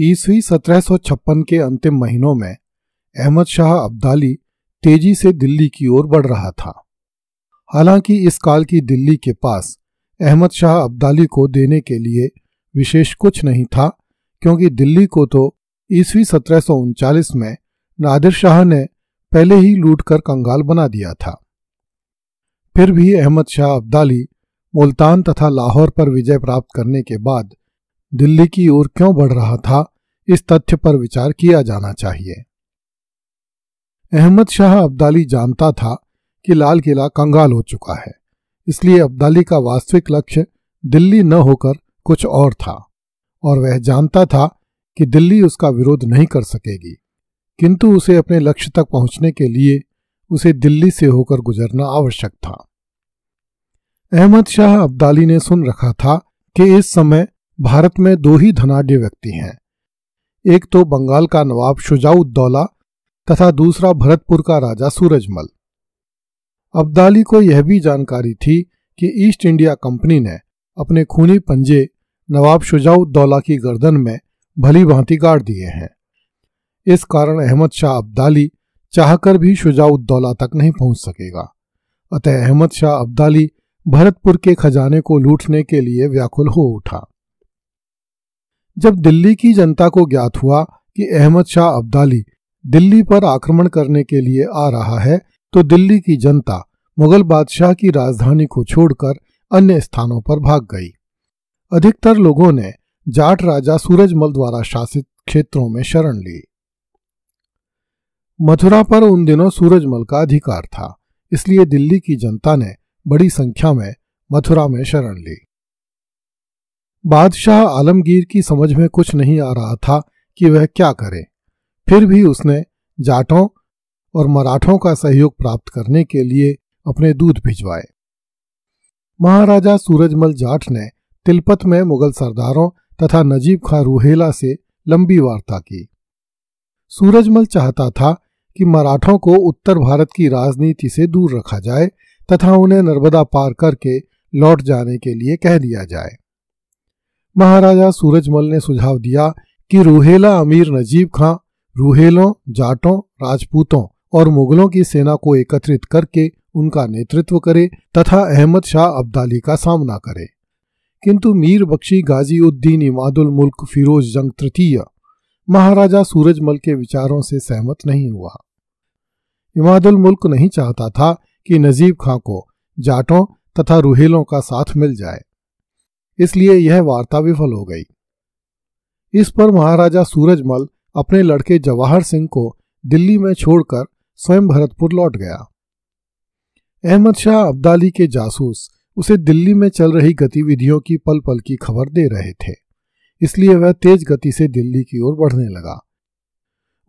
ईस्वी 1756 के अंतिम महीनों में अहमद शाह अब्दाली तेजी से दिल्ली की ओर बढ़ रहा था हालांकि इस काल की दिल्ली के पास अहमद शाह अब्दाली को देने के लिए विशेष कुछ नहीं था क्योंकि दिल्ली को तो ईस्वी सत्रह में नादिर शाह ने पहले ही लूटकर कंगाल बना दिया था फिर भी अहमद शाह अब्दाली मुल्तान तथा लाहौर पर विजय प्राप्त करने के बाद दिल्ली की ओर क्यों बढ़ रहा था इस तथ्य पर विचार किया जाना चाहिए अहमद शाह अब्दाली जानता था कि लाल किला कंगाल हो चुका है इसलिए अब्दाली का वास्तविक लक्ष्य दिल्ली न होकर कुछ और था और वह जानता था कि दिल्ली उसका विरोध नहीं कर सकेगी किंतु उसे अपने लक्ष्य तक पहुंचने के लिए उसे दिल्ली से होकर गुजरना आवश्यक था अहमद शाह अब्दाली ने सुन रखा था कि इस समय भारत में दो ही धनाढ़ व्यक्ति हैं एक तो बंगाल का नवाब शुजाउद्दौला तथा दूसरा भरतपुर का राजा सूरजमल अब्दाली को यह भी जानकारी थी कि ईस्ट इंडिया कंपनी ने अपने खूनी पंजे नवाब शुजाउद्दौला की गर्दन में भली भांति गाड़ दिए हैं इस कारण अहमद शाह अब्दाली चाहकर भी शुजाउद्दौला तक नहीं पहुंच सकेगा अतः अहमद शाह अब्दाली भरतपुर के खजाने को लूटने के लिए व्याकुल हो उठा जब दिल्ली की जनता को ज्ञात हुआ कि अहमद शाह अब्दाली दिल्ली पर आक्रमण करने के लिए आ रहा है तो दिल्ली की जनता मुगल बादशाह की राजधानी को छोड़कर अन्य स्थानों पर भाग गई अधिकतर लोगों ने जाट राजा सूरजमल द्वारा शासित क्षेत्रों में शरण ली मथुरा पर उन दिनों सूरजमल का अधिकार था इसलिए दिल्ली की जनता ने बड़ी संख्या में मथुरा में शरण ली बादशाह आलमगीर की समझ में कुछ नहीं आ रहा था कि वह क्या करे फिर भी उसने जाटों और मराठों का सहयोग प्राप्त करने के लिए अपने दूध भिजवाए महाराजा सूरजमल जाट ने तिलपत में मुगल सरदारों तथा नजीब खां रूहेला से लंबी वार्ता की सूरजमल चाहता था कि मराठों को उत्तर भारत की राजनीति से दूर रखा जाए तथा उन्हें नर्मदा पार करके लौट जाने के लिए कह दिया जाए महाराजा सूरजमल ने सुझाव दिया कि रूहेला अमीर नजीब खां रूहेलों जाटों राजपूतों और मुगलों की सेना को एकत्रित करके उनका नेतृत्व करे तथा अहमद शाह अब्दाली का सामना करे किंतु मीर बख्शी गाजी उद्दीन इमादुल मुल्क फिरोज जंग तृतीय महाराजा सूरजमल के विचारों से सहमत नहीं हुआ इमादुल मुल्क नहीं चाहता था कि नजीब खां को जाटों तथा रूहेलों का साथ मिल जाए इसलिए यह वार्ता विफल हो गई इस पर महाराजा सूरजमल अपने लड़के जवाहर सिंह को दिल्ली में छोड़कर स्वयं भरतपुर लौट गया अहमद शाह अब्दाली के जासूस उसे दिल्ली में चल रही गतिविधियों की पल पल की खबर दे रहे थे इसलिए वह तेज गति से दिल्ली की ओर बढ़ने लगा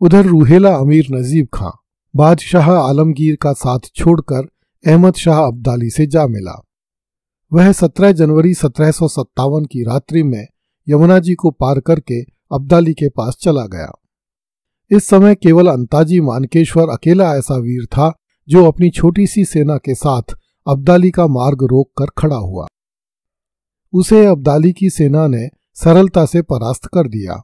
उधर रूहेला अमीर नजीब खां बादशाह आलमगीर का साथ छोड़कर अहमद शाह अब्दाली से जा मिला वह 17 जनवरी सत्रह की रात्रि में यमुना जी को पार करके अब्दाली के पास चला गया इस समय केवल अंताजी मानकेश्वर अकेला ऐसा वीर था जो अपनी छोटी सी सेना के साथ अब्दाली का मार्ग रोक कर खड़ा हुआ उसे अब्दाली की सेना ने सरलता से परास्त कर दिया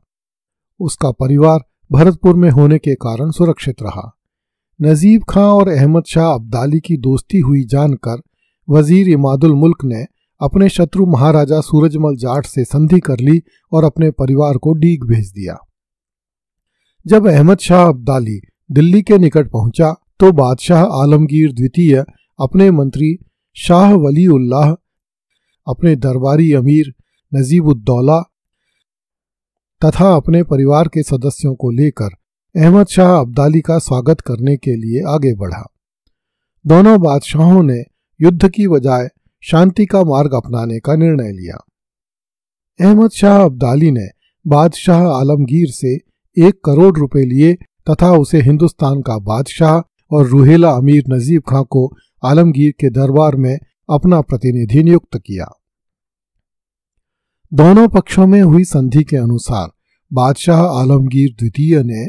उसका परिवार भरतपुर में होने के कारण सुरक्षित रहा नजीब खां और अहमद शाह अब्दाली की दोस्ती हुई जानकर वजीर इमादुल मुल्क ने अपने शत्रु महाराजा सूरजमल जाट से संधि कर ली और अपने परिवार को डीग भेज दिया जब अहमद शाह अब्दाली दिल्ली के निकट पहुंचा तो बादशाह आलमगीर द्वितीय अपने मंत्री शाह वली उल्लाह अपने दरबारी अमीर नजीबुद्दौला तथा अपने परिवार के सदस्यों को लेकर अहमद शाह अब्दाली का स्वागत करने के लिए आगे बढ़ा दोनों बादशाहों ने युद्ध की बजाय शांति का मार्ग अपनाने का निर्णय लिया अहमद शाह अब्दाली ने बादशाह आलमगीर से एक करोड़ रुपए लिए तथा उसे हिंदुस्तान का बादशाह और रूहेला अमीर नजीब खां को आलमगीर के दरबार में अपना प्रतिनिधि नियुक्त किया दोनों पक्षों में हुई संधि के अनुसार बादशाह आलमगीर द्वितीय ने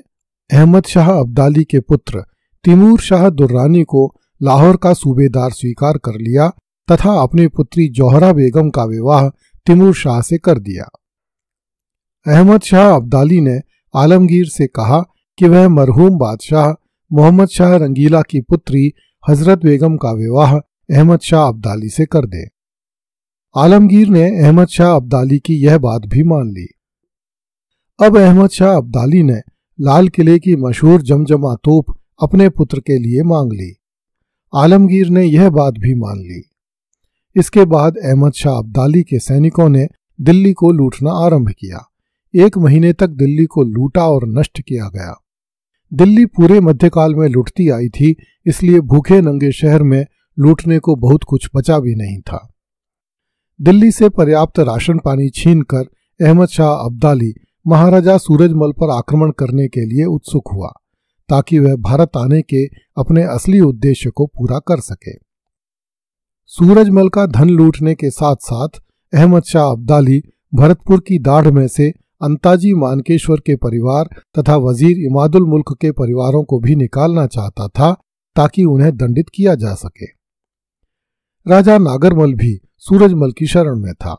अहमद शाह अब्दाली के पुत्र तिमूर शाह दुर्रानी को लाहौर का सूबेदार स्वीकार कर लिया तथा अपनी पुत्री जौहरा बेगम का विवाह तिमूर शाह से कर दिया अहमद शाह अब्दाली ने आलमगीर से कहा कि वह मरहूम बादशाह मोहम्मद शाह रंगीला की पुत्री हजरत बेगम का विवाह अहमद शाह अब्दाली से कर दे आलमगीर ने अहमद शाह अब्दाली की यह बात भी मान ली अब अहमद शाह अब्दाली ने लाल किले की मशहूर जमजमा तोप अपने पुत्र के लिए मांग ली आलमगीर ने यह बात भी मान ली इसके बाद अहमद शाह अब्दाली के सैनिकों ने दिल्ली को लूटना आरंभ किया एक महीने तक दिल्ली को लूटा और नष्ट किया गया दिल्ली पूरे मध्यकाल में लुटती आई थी इसलिए भूखे नंगे शहर में लूटने को बहुत कुछ बचा भी नहीं था दिल्ली से पर्याप्त राशन पानी छीनकर अहमद शाह अब्दाली महाराजा सूरजमल पर आक्रमण करने के लिए उत्सुक हुआ ताकि वह भारत आने के अपने असली उद्देश्य को पूरा कर सके सूरजमल का धन लूटने के साथ साथ अहमद शाह अब्दाली भरतपुर की दाढ़ में से अंताजी मानकेश्वर के परिवार तथा वजीर इमादुल मुल्क के परिवारों को भी निकालना चाहता था ताकि उन्हें दंडित किया जा सके राजा नागरमल भी सूरजमल की शरण में था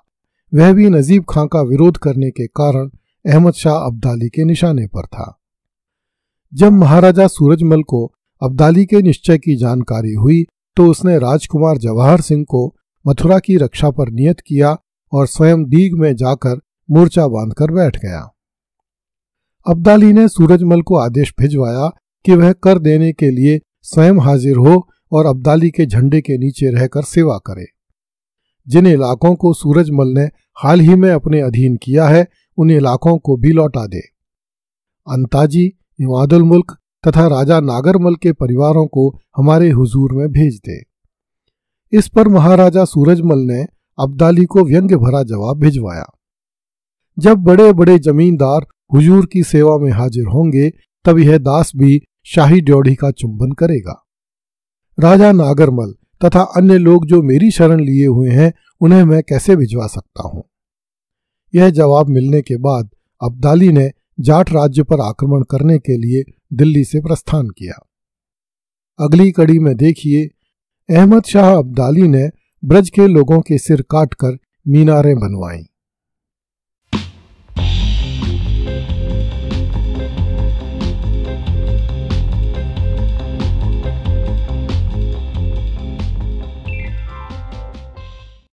वह भी नजीब खां का विरोध करने के कारण अहमद शाह अब्दाली के निशाने पर था जब महाराजा सूरजमल को अब्दाली के निश्चय की जानकारी हुई तो उसने राजकुमार जवाहर सिंह को मथुरा की रक्षा पर नियत किया और स्वयं दीग में जाकर मोर्चा बांधकर बैठ गया अब्दाली ने सूरजमल को आदेश भिजवाया कि वह कर देने के लिए स्वयं हाजिर हो और अब्दाली के झंडे के नीचे रहकर सेवा करे जिन इलाकों को सूरजमल ने हाल ही में अपने अधीन किया है उन इलाकों को भी लौटा दे अंताजी इमादुल मुल्क तथा राजा नागरमल के परिवारों को हमारे हुजूर में भेज दे इस पर महाराजा सूरजमल ने अब्दाली को व्यंग्य भरा जवाब भिजवाया जब बड़े बड़े जमींदार हुजूर की सेवा में हाजिर होंगे तब यह दास भी शाही ड्योढ़ी का चुंबन करेगा राजा नागरमल तथा अन्य लोग जो मेरी शरण लिए हुए हैं उन्हें मैं कैसे भिजवा सकता हूं यह जवाब मिलने के बाद अब्दाली ने जाट राज्य पर आक्रमण करने के लिए दिल्ली से प्रस्थान किया अगली कड़ी में देखिए अहमद शाह अब्दाली ने ब्रज के लोगों के सिर काटकर मीनारें बनवाईं